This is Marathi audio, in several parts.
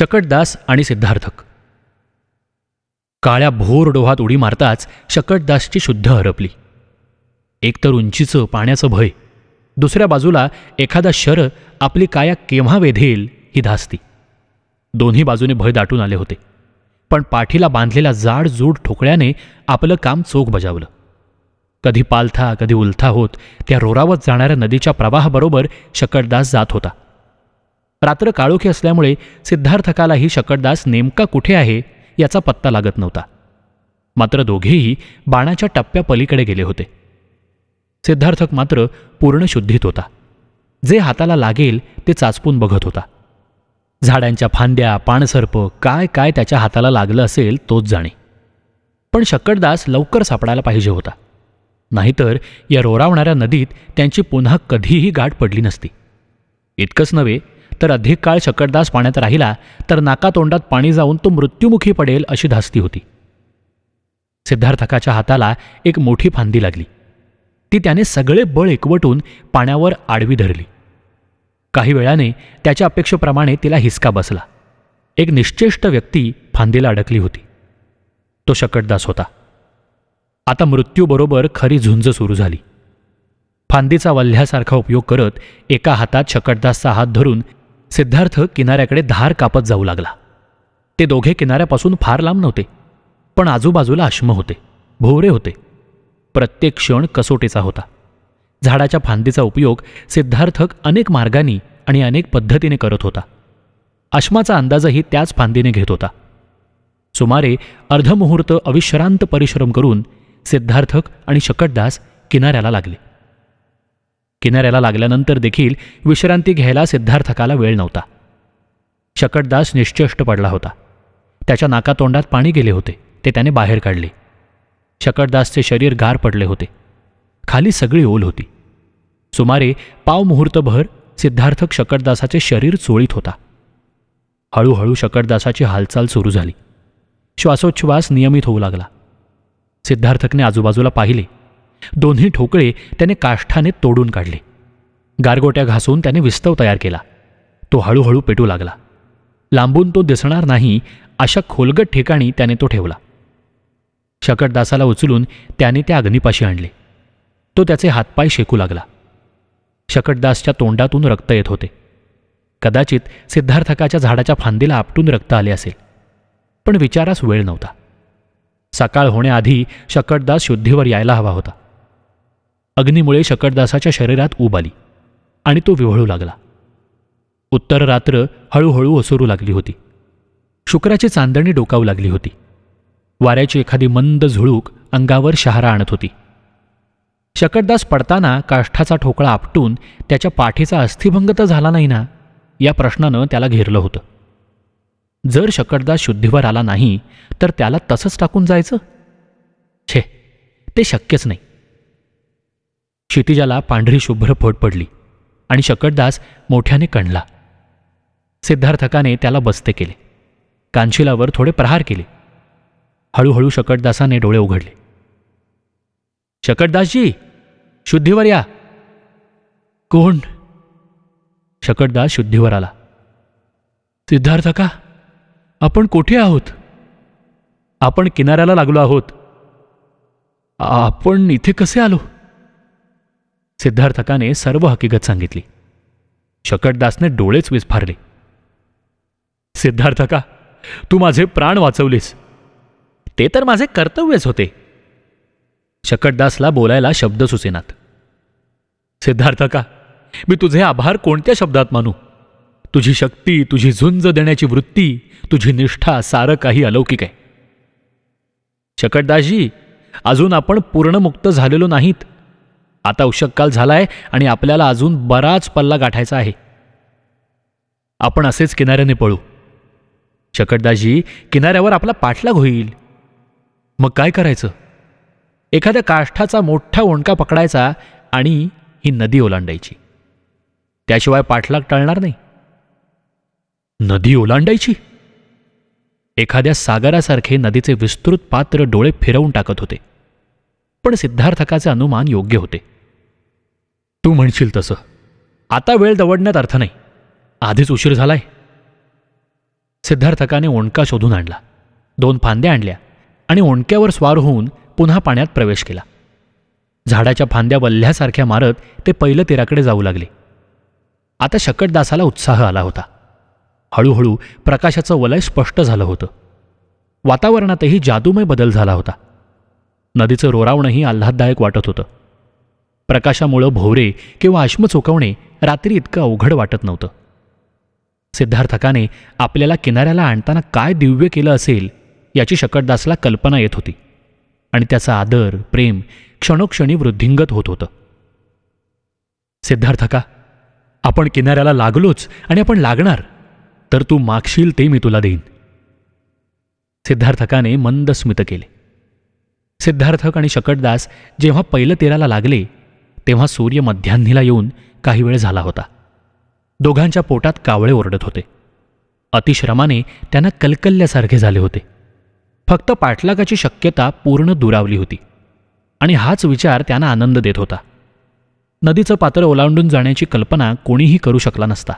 शकटदास आणि सिद्धार्थक काळ्या भोर डोहात उडी मारताच शकटदासची शुद्ध हरपली एकतर उंचीचं पाण्याचं भय दुसऱ्या बाजूला एखादा शर आपली काया केव्हा वेधेल ही धास्ती दोन्ही बाजूने भय दाटून आले होते पण पाठीला बांधलेला जाडजूड ठोकळ्याने आपलं काम चोख बजावलं कधी पालथा कधी उलथा होत त्या रोरावत जाणाऱ्या नदीच्या प्रवाहाबरोबर शकटदास जात होता रात्र काळोखी असल्यामुळे सिद्धार्थकालाही शकटदास नेमका कुठे आहे याचा पत्ता लागत नव्हता मात्र दोघेही बाणाच्या पलीकडे गेले होते सिद्धार्थक मात्र पूर्ण शुद्धीत होता जे हाताला लागेल ते चाचपून बघत होता झाडांच्या फांद्या पाणसर्प काय काय त्याच्या हाताला लागलं असेल तोच जाणे पण शकटदास लवकर सापडायला पाहिजे होता नाहीतर या रोरावणाऱ्या नदीत त्यांची पुन्हा कधीही गाठ पडली नसती इतकंच नव्हे तर अधिक काळ शकटदास पाण्यात राहिला तर नाकातोंडात पाणी जाऊन तो मृत्युमुखी पडेल अशी धास्ती होती सिद्धार्थकाच्या हाताला एक मोठी फांदी लागली ती त्याने सगळे बळ एकवटून पाण्यावर आडवी धरली काही वेळाने त्याच्या अपेक्षेप्रमाणे तिला हिसका बसला एक निश्चेष्ट व्यक्ती फांदीला अडकली होती तो शकटदास होता आता मृत्यूबरोबर खरी झुंज सुरू झाली फांदीचा वल्ह्यासारखा उपयोग करत एका हातात शकटदासचा हात धरून सिद्धार्थ किनाऱ्याकडे धार कापत जाऊ लागला ते दोघे किनाऱ्यापासून फार लांब नव्हते पण आजूबाजूला अश्म होते भोवरे होते प्रत्येक क्षण कसोटीचा होता झाडाच्या फांदीचा उपयोग सिद्धार्थक अनेक मार्गांनी आणि अनेक पद्धतीने करत होता आश्माचा अंदाजही त्याच फांदीने घेत होता सुमारे अर्धमुहूर्त अविश्रांत परिश्रम करून सिद्धार्थक आणि शकटदास किनाऱ्याला लागले किनाऱ्याला लागल्यानंतर देखील विश्रांती घ्यायला सिद्धार्थकाला वेळ नव्हता शकटदास निश्चष्ट पडला होता त्याच्या नाकातोंडात पाणी गेले होते ते त्याने बाहेर काढले शकटदासचे शरीर गार पडले होते खाली सगळी ओल होती सुमारे पाव मुहूर्तभर सिद्धार्थक शकटदासाचे शरीर चोळीत होता हळूहळू शकटदासाची हालचाल सुरू झाली श्वासोच्छ्वास नियमित होऊ लागला सिद्धार्थकने आजूबाजूला पाहिले दोन्ही ठोकळे त्याने काष्ठाने तोडून काढले गारगोट्या घासून त्याने विस्तव तयार केला तो हळूहळू पेटू लागला लांबून तो दिसणार नाही अशा खोलगट ठिकाणी त्याने तो ठेवला शकटदासाला उचलून त्याने त्या अग्निपाशी आणले तो त्याचे हातपाय शेकू लागला शकटदासच्या तोंडातून रक्त येत होते कदाचित सिद्धार्थकाच्या झाडाच्या फांदीला आपटून रक्त आले असेल पण विचारास वेळ नव्हता सकाळ होण्याआधी शकटदास शुद्धीवर यायला हवा होता अग्नीमुळे शकटदासाच्या शरीरात उब आली आणि तो विव्हळू लागला उत्तर रात्र हळूहळू ओसरू लागली होती शुक्राची चांदणी डोकावू लागली होती वाऱ्याची एखादी मंद झुळूक अंगावर शहारा आणत होती शकटदास पडताना काष्ठाचा ठोकळा आपटून त्याच्या पाठीचा अस्थिभंग तर झाला नाही ना या प्रश्नानं त्याला घेरलं होतं जर शकटदास शुद्धीवर आला नाही तर त्याला तसंच टाकून जायचं छे ते शक्यच नाही क्षितिजाला पांढरी शुभ्र फोट पडली आणि शकटदास मोठ्याने कणला सिद्धार्थकाने त्याला बस्ते केले कांशिलावर थोडे प्रहार केले हळूहळू शकटदासाने डोळे उघडले शकटदासजी शुद्धीवर या कोण शकटदास शुद्धीवर आला सिद्धार्थका आपण कोठे आहोत आपण किनाऱ्याला लागलो आहोत आपण इथे कसे आलो सिद्धार्थकाने सर्व हकीकत सांगितली शकटदासने डोळेच विस्फारले सिद्धार्थका तू माझे प्राण वाचवलेस ते तर माझे कर्तव्यच होते शकटदासला बोलायला शब्द सिद्धार्थ सिद्धार्थका मी तुझे आभार कोणत्या शब्दात मानू तुझी शक्ती तुझी झुंज देण्याची वृत्ती तुझी निष्ठा सारं काही अलौकिक आहे शकटदासजी अजून आपण पूर्णमुक्त झालेलो नाहीत आता उशक्काल झालाय आणि आपल्याला अजून बराच पल्ला गाठायचा आहे आपण असेच किनाऱ्याने पळू चकटदाजी किनाऱ्यावर आपला पाठलाग होईल मग काय करायचं एखाद्या काष्ठाचा मोठा ओंडका पकडायचा आणि ही नदी ओलांडायची त्याशिवाय पाठलाग टाळणार नाही नदी ओलांडायची एखाद्या सागरासारखे नदीचे विस्तृत पात्र डोळे फिरवून टाकत होते पण सिद्धार्थकाचे अनुमान योग्य होते तू म्हणशील तसं आता वेळ दवडण्यात अर्थ नाही आधीच उशीर झालाय सिद्धार्थकाने ओणका शोधून आणला दोन फांद्या आणल्या आणि ओणक्यावर स्वार होऊन पुन्हा पाण्यात प्रवेश केला झाडाच्या फांद्या वल्ल्यासारख्या मारत ते पहिलं तीराकडे जाऊ लागले आता शकटदासाला उत्साह आला होता हळूहळू प्रकाशाचं वलय स्पष्ट झालं होतं वातावरणातही जादूमय बदल झाला होता नदीचं रोरावणंही आल्हाददायक वाटत होतं प्रकाशामुळं भोवरे किंवा अश्म चोकवणे रात्री इतकं अवघड वाटत नव्हतं सिद्धार्थकाने आपल्याला किनाऱ्याला आणताना काय दिव्य केलं असेल याची शकटदासला कल्पना येत होती आणि त्याचा आदर प्रेम क्षणोक्षणी वृद्धिंगत होत होतं सिद्धार्थका आपण किनाऱ्याला लागलोच आणि आपण लागणार तर तू मागशील ते मी तुला देईन सिद्धार्थकाने मंद स्मित केले सिद्धार्थक आणि शकटदास जेव्हा पहिलं तेराला लागले तेव्हा सूर्य मध्यान्हीला येऊन काही वेळ झाला होता दोघांच्या पोटात कावळे ओरडत होते अतिश्रमाने त्यांना कलकल्ल्यासारखे झाले होते फक्त पाठलागाची शक्यता पूर्ण दुरावली होती आणि हाच विचार त्यांना आनंद देत होता नदीचं पात्र ओलांडून जाण्याची कल्पना कोणीही करू शकला नसता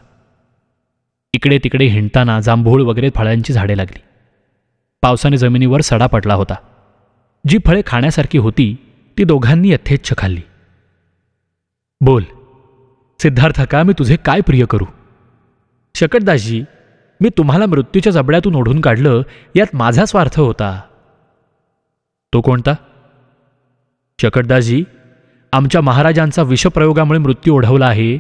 इकडे तिकडे हिंडताना जांभूळ वगैरे फळांची झाडे लागली पावसाने जमिनीवर सडा पडला होता जी फळे खाण्यासारखी होती ती दोघांनी यथेच्छ खाल्ली बोल सिद्धार्थ का मी तुझे काय प्रिय करू शकटदासजी मी तुम्हाला मृत्यूच्या जबड्यातून ओढून काढलं यात माझा स्वार्थ होता तो कोणता शकटदासजी आमच्या महाराजांचा विषप्रयोगामुळे मृत्यू ओढवला आहे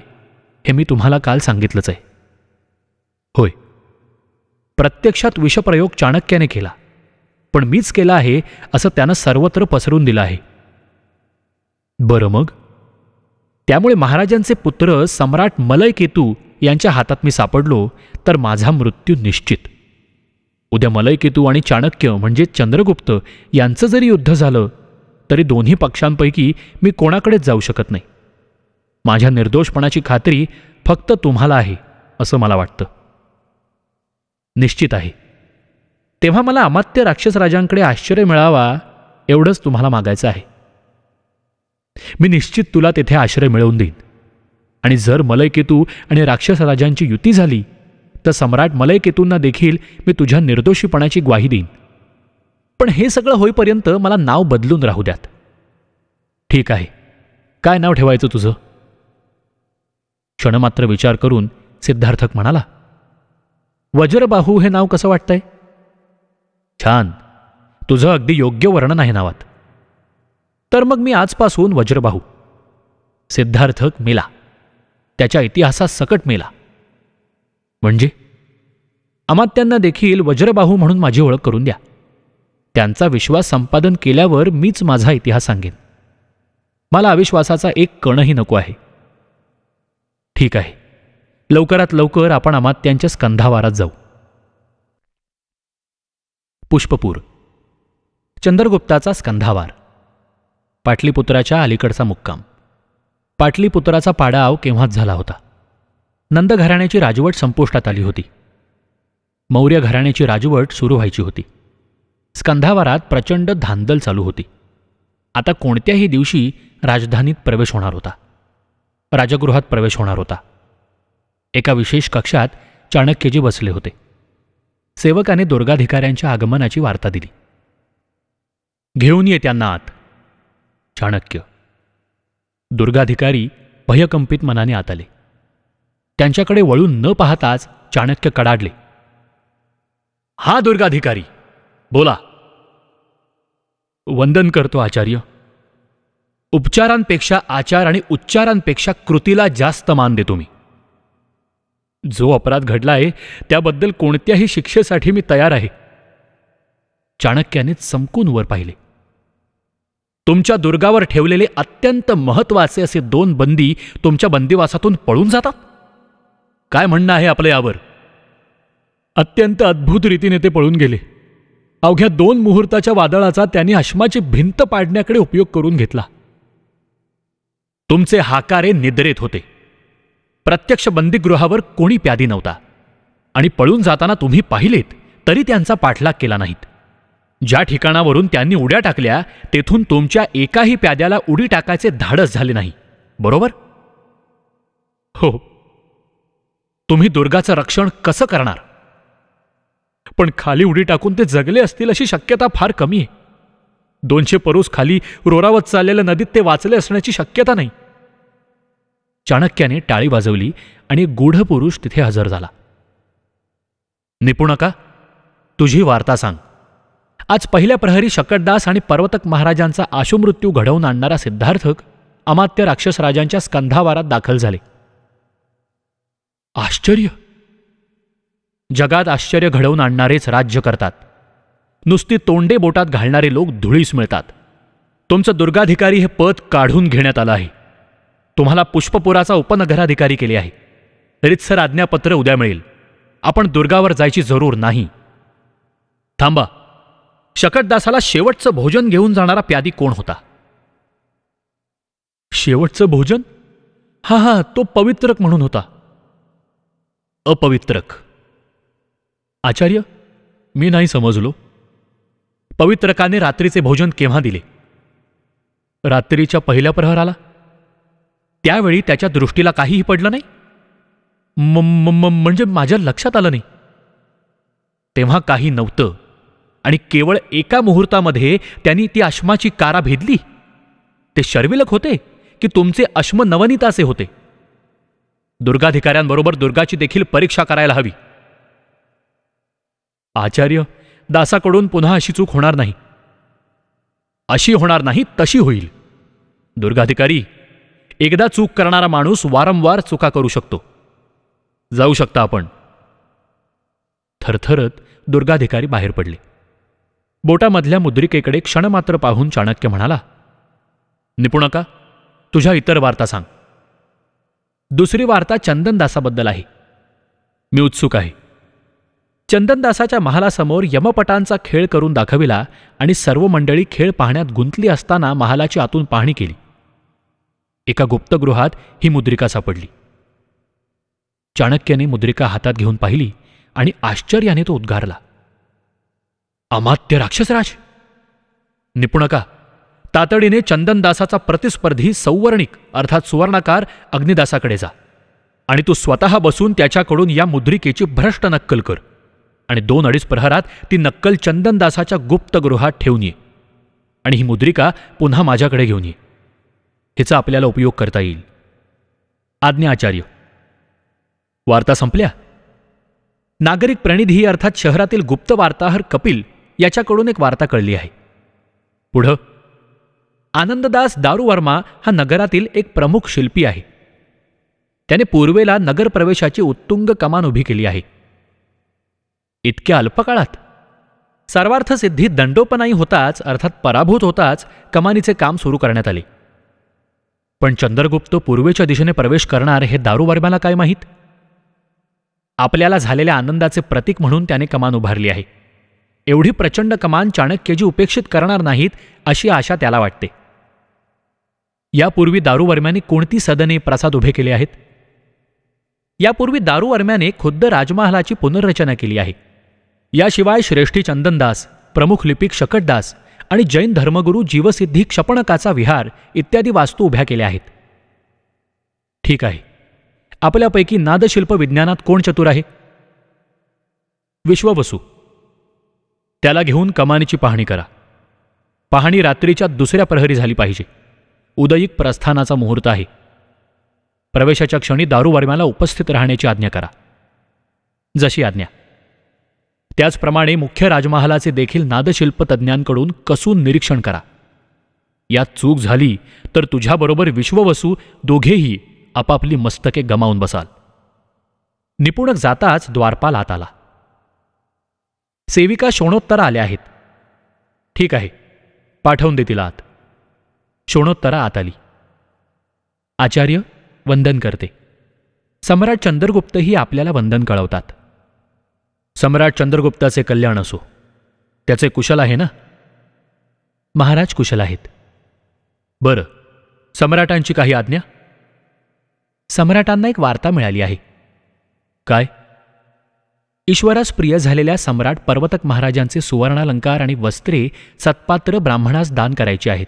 हे मी तुम्हाला काल सांगितलंच आहे होय प्रत्यक्षात विषप्रयोग चाणक्याने केला पण मीच केला आहे असं त्यानं सर्वत्र पसरून दिलं आहे बरं मग त्यामुळे महाराजांचे पुत्र सम्राट मलय केतू यांच्या हातात मी सापडलो तर माझा मृत्यू निश्चित उद्या मलयकेतू आणि चाणक्य म्हणजे चंद्रगुप्त यांचं जरी युद्ध झालं तरी दोन्ही पक्षांपैकी मी कोणाकडेच जाऊ शकत नाही माझ्या निर्दोषपणाची खात्री फक्त तुम्हाला आहे असं मला वाटतं निश्चित आहे तेव्हा मला अमात्य राक्षस राजांकडे आश्चर्य मिळावा एवढंच तुम्हाला मागायचं आहे मी निश्चित तुला तेथे आश्रय मिळवून देईन आणि जर मलयकेतू आणि राक्षस राजांची युती झाली तर सम्राट मलयकेतूंना देखील मी तुझ्या निर्दोषीपणाची ग्वाही देईन पण हे सगळं होईपर्यंत मला नाव बदलून राहू द्यात ठीक आहे काय नाव ठेवायचं तुझं क्षणमात्र विचार करून सिद्धार्थक म्हणाला वज्रबाहू हे नाव कसं वाटतंय छान तुझं अगदी योग्य वर्णन आहे नावात तर मग मी आजपासून वज्रबाहू सिद्धार्थक मेला त्याच्या इतिहासात सकट मेला म्हणजे अमात्यांना देखील वज्रबाहू म्हणून माझी ओळख करून द्या त्यांचा विश्वास संपादन केल्यावर मीच माझा इतिहास सांगेन मला अविश्वासाचा एक कणही नको आहे ठीक आहे लवकरात लवकर आपण अमात्यांच्या स्कंधावारात जाऊ पुष्पपूर चंद्रगुप्ताचा स्कंधावार पाटलीपुत्राच्या अलीकडचा मुक्काम पाटलीपुत्राचा पाडाव केव्हाच झाला होता नंद घराण्याची राजवट संपुष्टात आली होती मौर्य घराण्याची राजवट सुरू व्हायची होती स्कंधावारात प्रचंड धांदल चालू होती आता कोणत्याही दिवशी राजधानीत प्रवेश होणार होता राजगृहात प्रवेश होणार होता एका विशेष कक्षात चाणक्यजी बसले होते सेवकाने दुर्गाधिकाऱ्यांच्या आगमनाची वार्ता दिली घेऊन ये त्यांना आत चाणक्य दुर्गाधिकारी भयकंपित मनाने आत आले त्यांच्याकडे वळून न पाहताच चाणक्य कडाडले हा दुर्गाधिकारी बोला वंदन करतो आचार्य उपचारांपेक्षा आचार आणि उच्चारांपेक्षा कृतीला जास्त मान देतो मी जो अपराध घडला आहे त्याबद्दल कोणत्याही शिक्षेसाठी मी तयार आहे चाणक्याने चमकून वर पाहिले तुमच्या दुर्गावर ठेवलेले अत्यंत महत्वाचे असे दोन बंदी तुमच्या बंदिवासातून पळून जातात काय म्हणणं आहे आपलं यावर अत्यंत अद्भुत रीतीने ते पळून गेले अवघ्या दोन मुहूर्ताच्या वादळाचा त्यांनी अश्माची भिंत पाडण्याकडे उपयोग करून घेतला तुमचे हाकारे निद्रेत होते प्रत्यक्ष बंदीगृहावर कोणी प्यादी नव्हता आणि पळून जाताना तुम्ही पाहिलेत तरी त्यांचा पाठलाग केला नाहीत ज्या ठिकाणावरून त्यांनी उड्या टाकल्या तेथून तुमच्या एकाही प्याद्याला उडी टाकायचे धाडस झाले नाही बरोबर हो तुम्ही दुर्गाचं रक्षण कसं करणार पण खाली उडी टाकून ते जगले असतील अशी शक्यता फार कमी आहे दोनशे परूस खाली रोरावत चाललेल्या नदीत ते वाचले असण्याची शक्यता नाही चाणक्याने टाळी वाजवली आणि पुरुष तिथे हजर झाला निपुणका तुझी वार्ता सांग आज पहिल्या प्रहरी शकटदास आणि पर्वतक महाराजांचा आशुमृत्यू घडवून आणणारा सिद्धार्थक अमात्य राक्षसराजांच्या स्कंधावारात दाखल झाले आश्चर्य जगात आश्चर्य घडवून आणणारेच राज्य करतात नुसती तोंडे बोटात घालणारे लोक धुळीस मिळतात तुमचं दुर्गाधिकारी हे पद काढून घेण्यात आलं आहे तुम्हाला पुष्पपुराचा उपनगराधिकारी केले आहे रितसर आज्ञापत्र उद्या मिळेल आपण दुर्गावर जायची जरूर नाही थांबा शकटदासाला शेवटचं भोजन घेऊन जाणारा प्यादी कोण होता शेवटचं भोजन हा हा तो पवित्रक म्हणून होता अपवित्रक आचार्य मी नाही समजलो पवित्रकाने रात्रीचे भोजन केव्हा दिले रात्रीच्या पहिल्या प्रहराला त्यावेळी त्याच्या दृष्टीला काहीही पडलं नाही म्हणजे माझ्या लक्षात आलं नाही तेव्हा काही नव्हतं आणि केवळ एका मुहूर्तामध्ये त्यांनी ती अश्माची कारा भेदली ते शर्विलक होते की तुमचे अश्म नवनीत असे होते दुर्गाधिकाऱ्यांबरोबर दुर्गाची देखील परीक्षा करायला हवी आचार्य दासाकडून पुन्हा अशी चूक होणार नाही अशी होणार नाही तशी होईल दुर्गाधिकारी एकदा चूक करणारा माणूस वारंवार चुका करू शकतो जाऊ शकता आपण थरथरत दुर्गाधिकारी बाहेर पडले बोटामधल्या मुद्रिकेकडे क्षणमात्र पाहून चाणक्य म्हणाला निपुणका तुझ्या इतर वार्ता सांग दुसरी वार्ता चंदनदासाबद्दल आहे मी उत्सुक आहे चंदनदासाच्या महालासमोर यमपटांचा खेळ करून दाखविला आणि सर्व मंडळी खेळ पाहण्यात गुंतली असताना महालाची आतून पाहणी केली एका गुप्तगृहात ही मुद्रिका सापडली चाणक्याने मुद्रिका हातात घेऊन पाहिली आणि आश्चर्याने तो उद्गारला अमात्य राक्षसराज निपुणका तातडीने चंदनदासाचा प्रतिस्पर्धी सौवर्णिक अर्थात सुवर्णाकार अग्निदासाकडे जा आणि तू स्वतः बसून त्याच्याकडून या मुद्रिकेची भ्रष्ट नक्कल कर आणि दोन अडीच प्रहरात ती नक्कल चंदनदासाच्या गुप्तगृहात ठेवून ये आणि ही मुद्रिका पुन्हा माझ्याकडे घेऊन ये हिचा आपल्याला उपयोग करता येईल आज्ञा आचार्य वार्ता संपल्या नागरिक प्रणिधी अर्थात शहरातील गुप्त वार्ताहर कपिल याच्याकडून एक वार्ता कळली आहे पुढं आनंददास दारुवर्मा हा नगरातील एक प्रमुख शिल्पी आहे त्याने पूर्वेला नगरप्रवेशाची उत्तुंग कमान उभी केली आहे इतक्या अल्पकाळात सर्वार्थसिद्धी दंडोपनाई होताच अर्थात पराभूत होताच कमानीचे काम सुरू करण्यात आले पण चंद्रगुप्त पूर्वेच्या दिशेने प्रवेश करणार हे दारूवर्माला काय माहीत आपल्याला झालेल्या आनंदाचे प्रतीक म्हणून त्याने कमान उभारली आहे एवढी प्रचंड कमान चाणक्यजी उपेक्षित करणार नाहीत अशी आशा त्याला वाटते यापूर्वी दारूवर्म्याने कोणती सदने प्रसाद उभे केले आहेत यापूर्वी दारूवर्म्याने खुद्द राजमहालाची पुनर्रचना केली आहे याशिवाय श्रेष्ठी चंदनदास प्रमुख लिपिक शकटदास आणि जैन धर्मगुरू जीवसिद्धी क्षपणकाचा विहार इत्यादी वास्तू उभ्या केल्या आहेत ठीक आहे आपल्यापैकी नादशिल्प विज्ञानात कोण चतुर आहे विश्ववसू त्याला घेऊन कमानीची पाहणी करा पाहणी रात्रीच्या दुसऱ्या प्रहरी झाली पाहिजे उदयिक प्रस्थानाचा मुहूर्त आहे प्रवेशाच्या क्षणी दारूवर्म्याला उपस्थित राहण्याची आज्ञा करा जशी आज्ञा त्याचप्रमाणे मुख्य राजमहालाचे देखील नादशिल्प तज्ज्ञांकडून कसून निरीक्षण करा यात चूक झाली तर तुझ्याबरोबर विश्ववसू दोघेही आपापली मस्तके गमावून बसाल निपुणक जाताच द्वारपाल आत आला सेविका शोणोत्तरा आल्या आहेत ठीक आहे पाठवून दे तिला आत शोणोत्तरा आत आली आचार्य वंदन करते सम्राट चंद्रगुप्तही आपल्याला वंदन कळवतात सम्राट चंद्रगुप्ताचे कल्याण असो त्याचे कुशल आहे ना महाराज कुशल आहेत बरं सम्राटांची काही आज्ञा सम्राटांना एक वार्ता मिळाली आहे काय ईश्वरास प्रिय झालेल्या सम्राट पर्वतक महाराजांचे सुवर्णालंकार आणि वस्त्रे सत्पात्र ब्राह्मणास दान करायची आहेत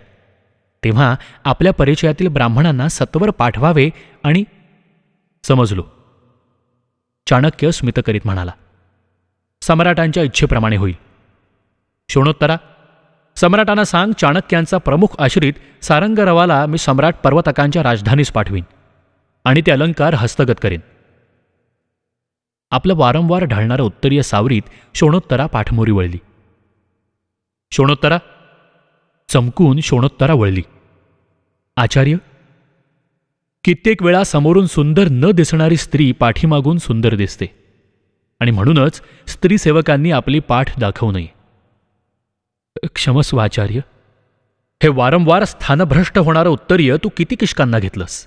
तेव्हा आपल्या परिचयातील ब्राह्मणांना सत्वर पाठवावे आणि समजलो चाणक्य स्मित करीत म्हणाला सम्राटांच्या इच्छेप्रमाणे होईल शोणोत्तरा सम्राटांना सांग चाणक्यांचा प्रमुख आश्रित सारंगरवाला मी सम्राट पर्वतकांच्या राजधानीस पाठवीन आणि ते अलंकार हस्तगत करेन आपलं वारंवार ढाळणारं उत्तरीय सावरीत शोणोत्तरा पाठमोरी वळली शोणोत्तरा चमकून शोणोत्तरा वळली आचार्य कित्येक वेळा समोरून सुंदर न दिसणारी स्त्री पाठीमागून सुंदर दिसते आणि म्हणूनच स्त्रीसेवकांनी आपली पाठ दाखवू नये क्षमस्वाचार्य हे वारंवार स्थानभ्रष्ट होणारं उत्तरीय तू किती किशकांना घेतलंस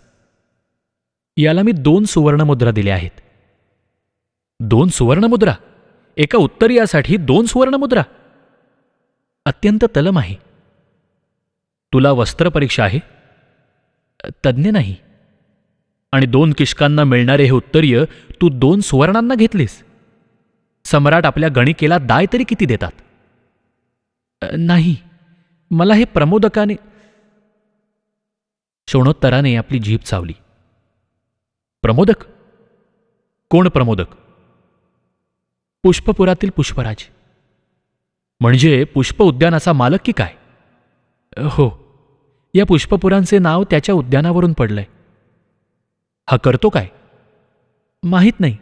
याला मी दोन सुवर्णमुद्रा दिल्या आहेत दोन सुवर्णमुद्रा एका उत्तरीयासाठी दोन सुवर्णमुद्रा अत्यंत तलम आहे तुला वस्त्रपरीक्षा आहे तज्ज्ञ नाही आणि दोन किशकांना मिळणारे हे उत्तरीय तू दोन सुवर्णांना घेतलीस सम्राट आपल्या गणिकेला दाय तरी किती देतात नाही मला हे प्रमोदकाने शोणोत्तराने आपली जीभ चावली प्रमोदक कोण प्रमोदक पुष्पपुरातील पुष्पराज म्हणजे पुष्प उद्यानाचा मालक की काय हो या पुष्पपुरांचे नाव त्याच्या उद्यानावरून पडलंय हा करतो काय माहीत नाही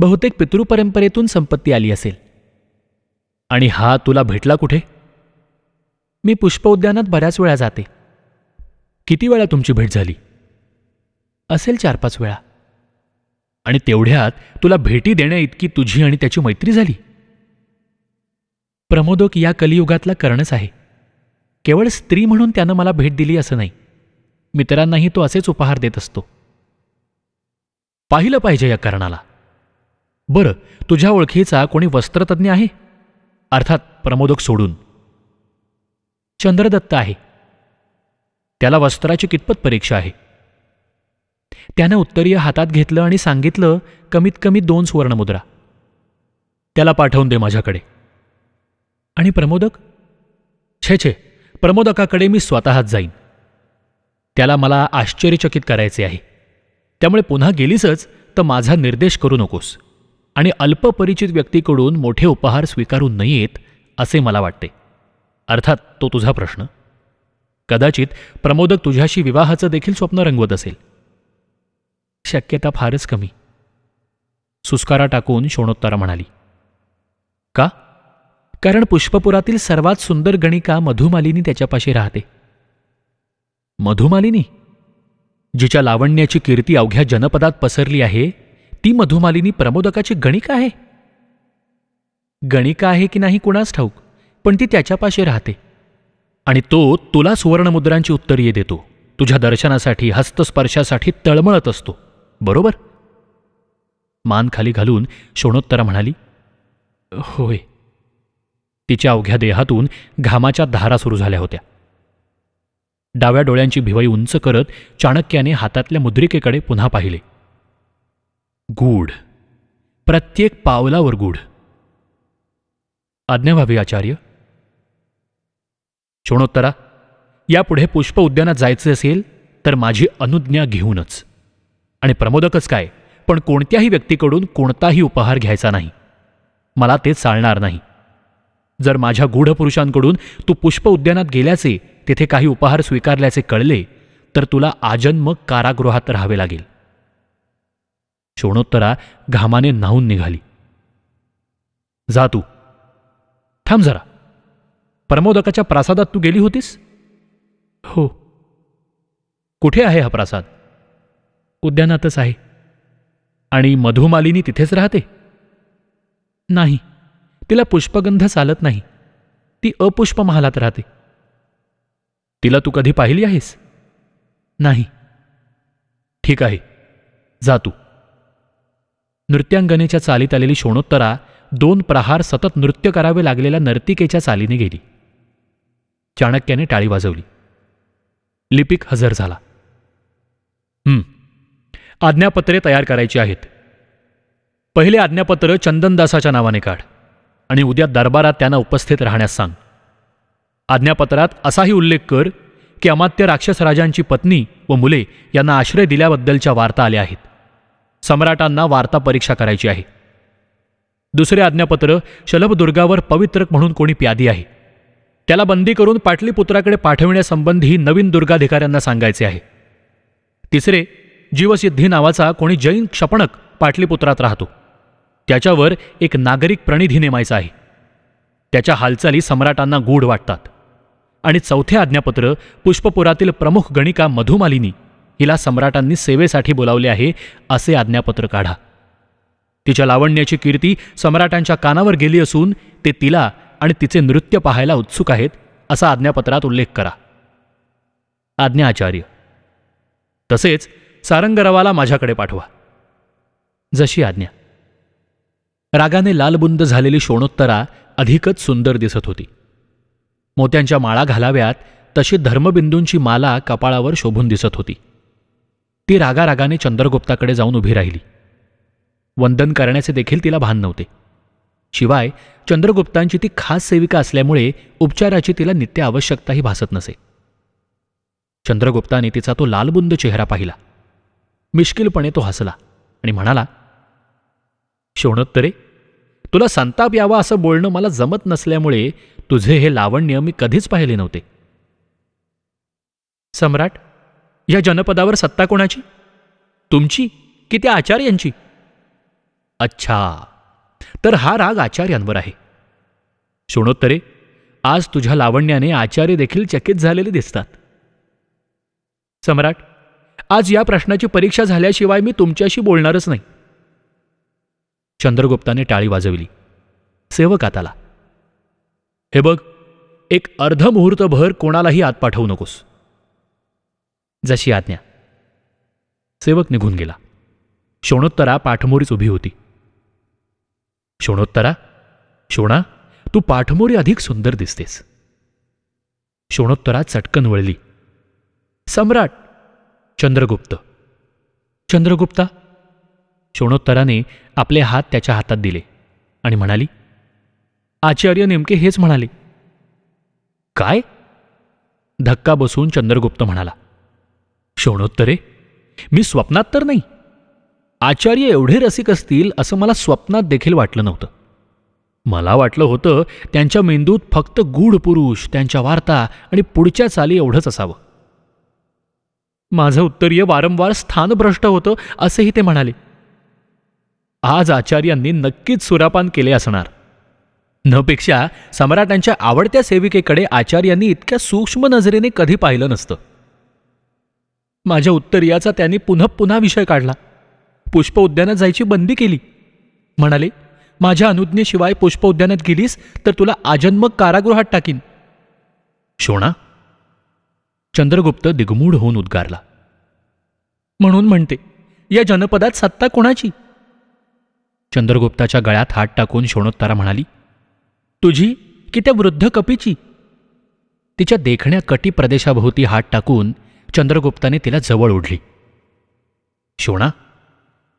बहुतेक पितृपरंपरेतून संपत्ती आली असेल आणि हा तुला भेटला कुठे मी पुष्प उद्यानात बऱ्याच वेळा जाते किती वेळा तुमची भेट झाली असेल चार पाच वेळा आणि तेवढ्यात तुला भेटी देण्या इतकी तुझी आणि त्याची मैत्री झाली प्रमोदक या कलियुगातला कर्णच आहे केवळ स्त्री म्हणून त्यानं मला भेट दिली असं नाही मित्रांनाही तो असेच उपहार देत असतो पाहिलं पाहिजे या कर्णाला बरं तुझ्या ओळखीचा कोणी वस्त्रतज्ञ आहे अर्थात प्रमोदक सोडून चंद्रदत्त आहे त्याला वस्त्राची कितपत परीक्षा आहे त्यानं उत्तरीय हातात घेतलं आणि सांगितलं कमीत कमी दोन सुवर्णमुद्रा त्याला पाठवून दे माझ्याकडे आणि प्रमोदक छे छे प्रमोदकाकडे मी स्वतःच जाईन त्याला मला आश्चर्यचकित करायचे आहे त्यामुळे पुन्हा गेलीसच तर माझा निर्देश करू नकोस आणि अल्पपरिचित व्यक्तीकडून मोठे उपहार स्वीकारू नयेत असे मला वाटते अर्थात तो तुझा प्रश्न कदाचित प्रमोदक तुझ्याशी विवाहाचं देखील स्वप्न रंगवत असेल शक्यता फारच कमी सुस्कारा टाकून शोणोत्तारा म्हणाली का कारण पुष्पपुरातील सर्वात सुंदर गणिका मधुमालिनी त्याच्यापाशी राहते मधुमालिनी जिच्या लावण्याची कीर्ती अवघ्या जनपदात पसरली आहे ती मधुमालिनी प्रमोदकाची गणिका आहे गणिका आहे की नाही कुणास ठाऊक पण ती त्याच्यापाशी राहते आणि तो तुला सुवर्णमुद्रांची उत्तरीय देतो तुझ्या दर्शनासाठी हस्तस्पर्शासाठी तळमळत असतो बरोबर मान खाली घालून शोणोत्तरा म्हणाली होय तिच्या अवघ्या देहातून घामाच्या धारा सुरू झाल्या होत्या डाव्या डोळ्यांची भिवाई उंच करत चाणक्याने हातातल्या मुद्रिकेकडे पुन्हा पाहिले गूढ प्रत्येक पावलावर गूढ आज्ञाभावी आचार्य शोणोत्तरा यापुढे पुष्प उद्यानात जायचे असेल तर माझी अनुज्ञा घेऊनच आणि प्रमोदकच काय पण कोणत्याही व्यक्तीकडून कोणताही उपहार घ्यायचा नाही मला ते चालणार नाही जर माझ्या गूढ पुरुषांकडून तू पुष्प उद्यानात गेल्याचे तेथे काही उपहार स्वीकारल्याचे कळले तर तुला आजन्म कारागृहात राहावे लागेल शोणोत्तरा घामाने न्हावून निघाली जा तू थांब जरा प्रमोदकाच्या प्रासादात तू गेली होतीस हो कुठे आहे हा प्रासाद उद्यानातच आहे आणि मधुमालिनी तिथेच राहते नाही तिला पुष्पगंध चालत नाही ती अपुष्प महालात राहते तिला तू कधी पाहिली आहेस नाही ठीक आहे जा तू नृत्यांगनेच्या चालीत आलेली शोणोत्तरा दोन प्रहार सतत नृत्य करावे लागलेल्या नर्तिकेच्या चालीने गेली चाणक्याने टाळी वाजवली लिपिक हजर झाला आज्ञापत्रे तयार करायची आहेत पहिले आज्ञापत्र चंदनदासाच्या नावाने काढ आणि उद्या दरबारात त्यांना उपस्थित राहण्यास सांग आज्ञापत्रात असाही उल्लेख कर की अमात्य राक्षसराजांची पत्नी व मुले यांना आश्रय दिल्याबद्दलच्या वार्ता आल्या आहेत सम्राटांना वार्ता परीक्षा करायची आहे दुसरे आज्ञापत्र शलभदुर्गावर पवित्रक म्हणून कोणी प्यादी आहे त्याला बंदी करून पाटलीपुत्राकडे पाठविण्यासंबंधी नवीन दुर्गाधिकाऱ्यांना सांगायचे आहे तिसरे जीवसिद्धी नावाचा कोणी जैन क्षपणक पाटलीपुत्रात राहतो त्याच्यावर एक नागरिक प्रणिधी नेमायचा आहे त्याच्या हालचाली सम्राटांना गूढ वाटतात आणि चौथे आज्ञापत्र पुष्पपुरातील प्रमुख गणिका मधुमालिनी हिला सम्राटांनी सेवेसाठी बोलावले आहे असे आज्ञापत्र काढा तिच्या लावण्याची कीर्ती सम्राटांच्या कानावर गेली असून ते तिला आणि तिचे नृत्य पाहायला उत्सुक आहेत असा आज्ञापत्रात उल्लेख करा आज्ञा आचार्य तसेच सारंगरावाला माझ्याकडे पाठवा जशी आज्ञा रागाने लालबुंद झालेली शोणोत्तरा अधिकच सुंदर दिसत होती मोत्यांच्या माळा घालाव्यात तशी धर्मबिंदूंची माला कपाळावर शोभून दिसत होती ती रागारागाने चंद्रगुप्ताकडे जाऊन उभी राहिली वंदन करण्याचे देखील तिला भान नव्हते शिवाय चंद्रगुप्तांची ती खास सेविका असल्यामुळे उपचाराची तिला नित्य आवश्यकताही भासत नसे चंद्रगुप्ताने तिचा तो लालबुंद चेहरा पाहिला मिश्किलपणे तो हसला आणि म्हणाला शोणोत्तरे तुला संताप यावा असं बोलणं मला जमत नसल्यामुळे तुझे हे लावण्य मी कधीच पाहिले नव्हते सम्राट या जनपदावर सत्ता कोणाची तुमची की त्या आचार्यांची अच्छा तर हा राग आचार्यांवर आहे शोणोत्तरे आज तुझ्या लावण्याने आचार्य देखील चकित झालेले दिसतात सम्राट आज या प्रश्नाची परीक्षा झाल्याशिवाय मी तुमच्याशी बोलणारच नाही चंद्रगुप्ताने टाळी वाजवली सेवक आताला हे बघ एक अर्धमुहूर्तभर कोणालाही आत पाठवू नकोस जशी आज्ञा सेवक निघून गेला शोणोत्तरा पाठमोरीच उभी होती शोणोत्तरा शोणा तू पाठमोरी अधिक सुंदर दिसतेस शोणोत्तरा चटकन वळली सम्राट चंद्रगुप्त चंद्रगुप्ता शोणोत्तराने आपले हात त्याच्या हातात दिले आणि म्हणाली आचार्य नेमके हेच म्हणाले काय धक्का बसून चंद्रगुप्त म्हणाला शोणोत्तरे मी स्वप्नात तर नाही आचार्य एवढे रसिक असतील असं मला स्वप्नात देखील वाटलं नव्हतं मला वाटलं होतं त्यांच्या मेंदूत फक्त गूढ पुरुष त्यांच्या वार्ता आणि पुढच्या चाली एवढंच असावं माझं उत्तरीय वारंवार स्थानभ्रष्ट होतं असंही ते म्हणाले आज आचार्यांनी नक्कीच सुरापान केले असणार नपेक्षा सम्राटांच्या आवडत्या सेविकेकडे आचार्यांनी इतक्या सूक्ष्म नजरेने कधी पाहिलं नसतं माझ्या उत्तरीयाचा त्यांनी पुन्हा पुन्हा विषय काढला पुष्प उद्यानात जायची बंदी केली म्हणाले माझ्या अनुज्ञेशिवाय पुष्प उद्यानात गेलीस तर तुला आजन्म कारागृहात टाकीन शोणा चंद्रगुप्त दिगमूढ होऊन उद्गारला म्हणून म्हणते या जनपदात सत्ता कोणाची चंद्रगुप्ताच्या गळ्यात हात टाकून शोणोत्तारा म्हणाली तुझी की त्या वृद्ध कपीची तिच्या देखण्या कटी प्रदेशाभोवती हात टाकून चंद्रगुप्ताने तिला जवळ ओढली शोणा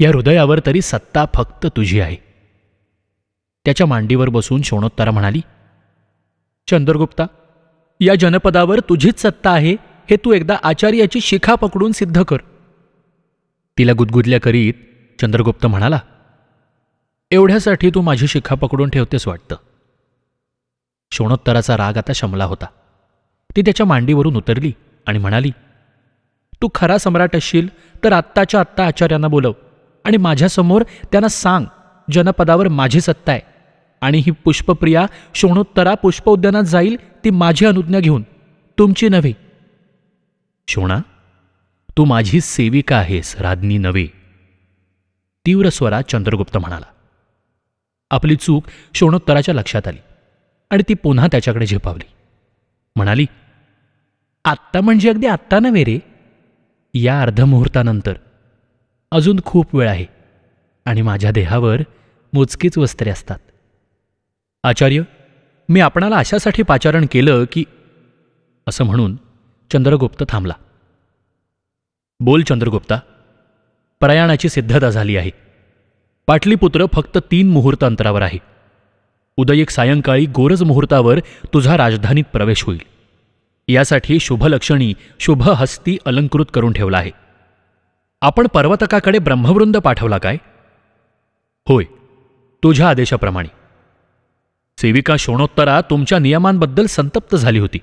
या हृदयावर तरी सत्ता फक्त तुझी आहे त्याच्या मांडीवर बसून शोणोत्तरा म्हणाली चंद्रगुप्ता या जनपदावर तुझीच सत्ता आहे हे तू एकदा आचार्याची शिखा पकडून सिद्ध कर तिला गुदगुदल्या करीत चंद्रगुप्त म्हणाला एवढ्यासाठी तू माझी शिखा पकडून ठेवतेस वाटतं शोणोत्तराचा राग आता शमला होता ती त्याच्या मांडीवरून उतरली आणि म्हणाली तू खरा सम्राट असशील तर आत्ताच्या आत्ता आचार्यांना बोलव आणि माझ्यासमोर त्यांना सांग जनपदावर माझी सत्ता आहे आणि ही पुष्पप्रिया शोणोत्तरा पुष्प उद्यानात जाईल ती माझी अनुज्ञा घेऊन तुमची नव्हे शोणा तू माझी सेविका आहेस राज्ञी नव्हे तीव्र स्वरात चंद्रगुप्त म्हणाला आपली चूक शोणोत्तराच्या लक्षात आली आणि ती पुन्हा त्याच्याकडे झेपावली म्हणाली आत्ता म्हणजे अगदी आत्ता नव्हे रे या अर्धमुहूर्तानंतर अजून खूप वेळ आहे आणि माझ्या देहावर मोजकीच वस्त्रे असतात आचार्य मी आपणाला अशासाठी पाचारण केलं की असं म्हणून चंद्रगुप्त थांबला बोल चंद्रगुप्ता प्रयाणाची सिद्धता झाली आहे पाटलीपुत्र फक्त तीन मुहूर्त अंतरावर आहे एक सायंकाळी गोरज मुहूर्तावर तुझा राजधानीत प्रवेश होईल यासाठी शुभलक्षणी शुभहस्ती अलंकृत करून ठेवला आहे आपण पर्वतकाकडे ब्रह्मवृंद पाठवला काय होय तुझ्या आदेशाप्रमाणे सेविका शोणोत्तरा तुमच्या नियमांबद्दल संतप्त झाली होती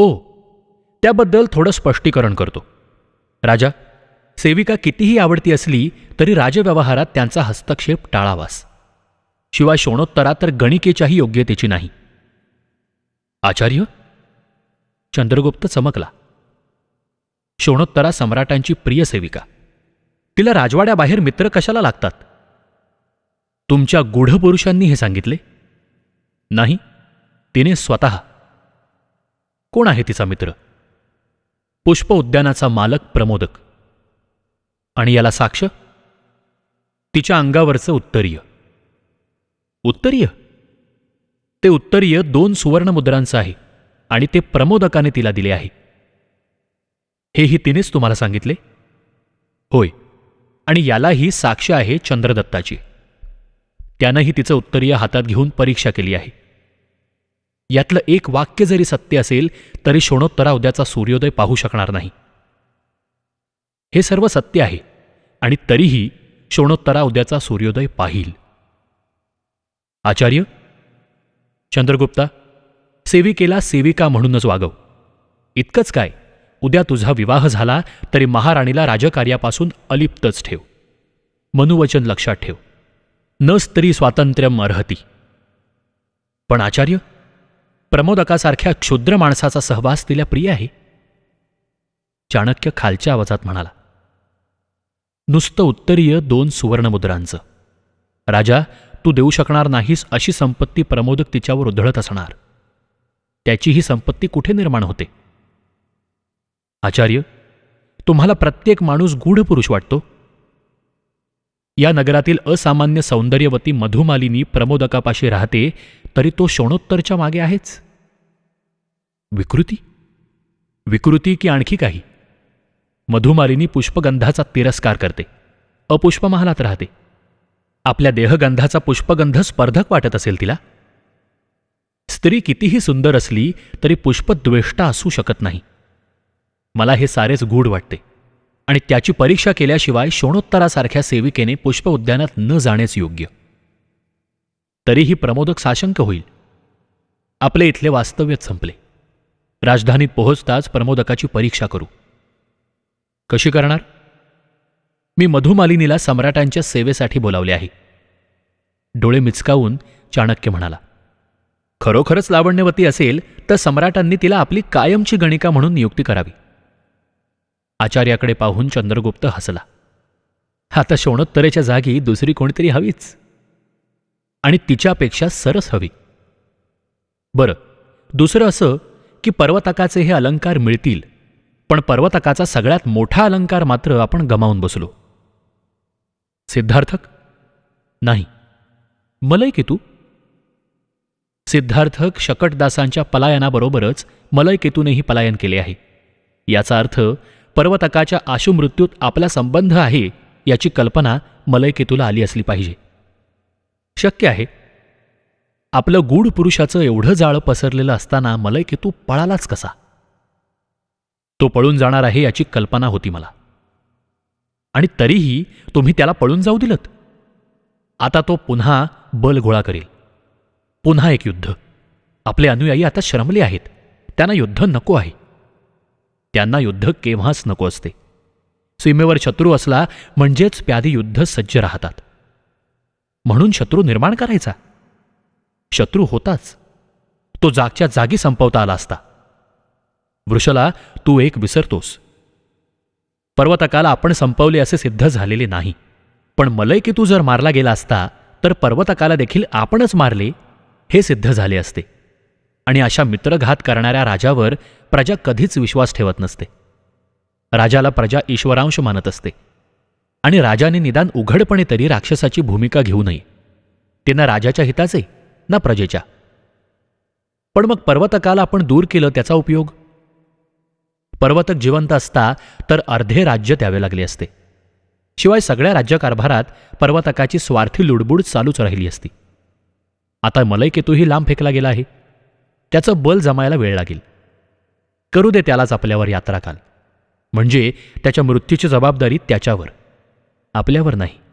ओ त्याबद्दल थोडं स्पष्टीकरण करतो राजा सेविका कितीही आवडती असली तरी राजव्यवहारात त्यांचा हस्तक्षेप टाळावास शिवाय शोणोत्तरा तर गणिकेच्याही योग्यतेची नाही आचार्य चंद्रगुप्त चमकला शोणोत्तरा सम्राटांची प्रिय सेविका तिला राजवाड्याबाहेर मित्र कशाला लागतात तुमच्या गूढपुरुषांनी हे सांगितले नाही तिने स्वत कोण आहे तिचा मित्र पुष्प उद्यानाचा मालक प्रमोदक आणि याला साक्ष तिच्या अंगावरचं उत्तरीय उत्तरीय ते उत्तरीय दोन सुवर्णमुद्रांचं आहे आणि ते प्रमोदकाने तिला दिले आहे हेही तिनेच तुम्हाला सांगितले होय आणि यालाही साक्ष आहे चंद्रदत्ताची त्यानंही तिचं उत्तरीय हातात घेऊन परीक्षा केली आहे यातलं एक वाक्य जरी सत्य असेल तरी शोणोत्तरा उद्याचा सूर्योदय पाहू शकणार नाही हे सर्व सत्य आहे आणि तरीही शोणोत्तरा उद्याचा सूर्योदय पाहिल आचार्य चंद्रगुप्ता सेविकेला सेविका म्हणूनच वागव इतकंच काय उद्या तुझा विवाह झाला तरी महाराणीला राजकार्यापासून अलिप्तच ठेव मनुवचन लक्षात ठेव न स्त्री स्वातंत्र्यम अर्हती पण आचार्य प्रमोदकासारख्या क्षुद्र माणसाचा सहवास तिला प्रिय आहे चाणक्य खालच्या आवाजात म्हणाला नुसतं उत्तरीय दोन सुवर्णमुद्रांचं राजा तू देऊ शकणार नाहीस अशी संपत्ती प्रमोदक तिच्यावर उधळत असणार त्याची ही संपत्ती कुठे निर्माण होते आचार्य तुम्हाला प्रत्येक माणूस गूढ पुरुष वाटतो या नगरातील असामान्य सौंदर्यवती मधुमालिनी प्रमोदकापाशी राहते तरी तो शोणोत्तरच्या मागे आहेच विकृती विकृती की आणखी काही मधुमालिनी पुष्पगंधाचा तिरस्कार करते अपुष्पमहालात राहते आपल्या देहगंधाचा पुष्पगंध स्पर्धक वाटत असेल तिला स्त्री कितीही सुंदर असली तरी पुष्पद्वेष्टा असू शकत नाही मला हे सारेच गूढ वाटते आणि त्याची परीक्षा केल्याशिवाय शोणोत्तरासारख्या सेविकेने पुष्प उद्यानात न जाणेच योग्य तरीही प्रमोदक साशंक होईल आपले इथले वास्तव्यच संपले राजधानीत पोहोचताच प्रमोदकाची परीक्षा करू कशी करणार मी मधुमालिनीला सम्राटांच्या सेवेसाठी बोलावले आहे डोळे मिचकावून चाणक्य म्हणाला खरोखरच लावण्यवती असेल तर सम्राटांनी तिला आपली कायमची गणिका म्हणून नियुक्ती करावी आचार्याकडे पाहून चंद्रगुप्त हसला आता शोणोत्तरेच्या जागी दुसरी कोणीतरी हवीच आणि तिच्यापेक्षा सरस हवी बरं दुसरं असं की पर्वतकाचे हे अलंकार मिळतील पण पर्वतकाचा सगळ्यात मोठा अलंकार मात्र आपण गमावून बसलो सिद्धार्थक नाही मलय की तू सिद्धार्थ शकटदासांच्या पलायनाबरोबरच मलयकेतूनेही पलायन केले आहे याचा अर्थ पर्वतकाच्या आशुमृत्यूत आपला संबंध आहे याची कल्पना मलयकेतूला आली असली पाहिजे शक्य आहे आपलं गूढ पुरुषाचं एवढं जाळं पसरलेलं असताना मलयकेतू पळालाच कसा तो पळून जाणार आहे याची कल्पना होती मला आणि तरीही तुम्ही त्याला पळून जाऊ दिलत आता तो पुन्हा बल गोळा करेल पुन्हा एक युद्ध आपले अनुयायी आता श्रमले आहेत त्यांना युद्ध नको आहे त्यांना युद्ध केव्हाच नको असते सीमेवर शत्रू असला म्हणजेच प्याधी युद्ध सज्ज राहतात म्हणून शत्रू निर्माण करायचा शत्रू होताच तो जागच्या जागी संपवता आला असता वृषला तू एक विसरतोस पर्वतकाला आपण संपवले असे सिद्ध झालेले नाही पण मलय की तू जर मारला गेला असता तर पर्वतकाला देखील आपणच मारले हे सिद्ध झाले असते आणि अशा मित्रघात करणाऱ्या राजावर प्रजा कधीच विश्वास ठेवत नसते राजाला प्रजा ईश्वरांश मानत असते आणि राजाने निदान उघडपणे तरी राक्षसाची भूमिका घेऊ नये ते ना राजाच्या हिताचे ना प्रजेच्या पण मग पर्वतकाला आपण दूर केलं त्याचा उपयोग पर्वतक जिवंत असता तर अर्धे राज्य द्यावे लागले असते शिवाय सगळ्या राज्यकारभारात पर्वतकाची स्वार्थी लुडबुड चालूच राहिली असती आता मलयकेतूही लांब फेकला गेला आहे त्याचं बल जमायला वेळ लागेल करू दे त्यालाच आपल्यावर यात्रा काल म्हणजे त्याच्या मृत्यूची जबाबदारी त्याच्यावर आपल्यावर नाही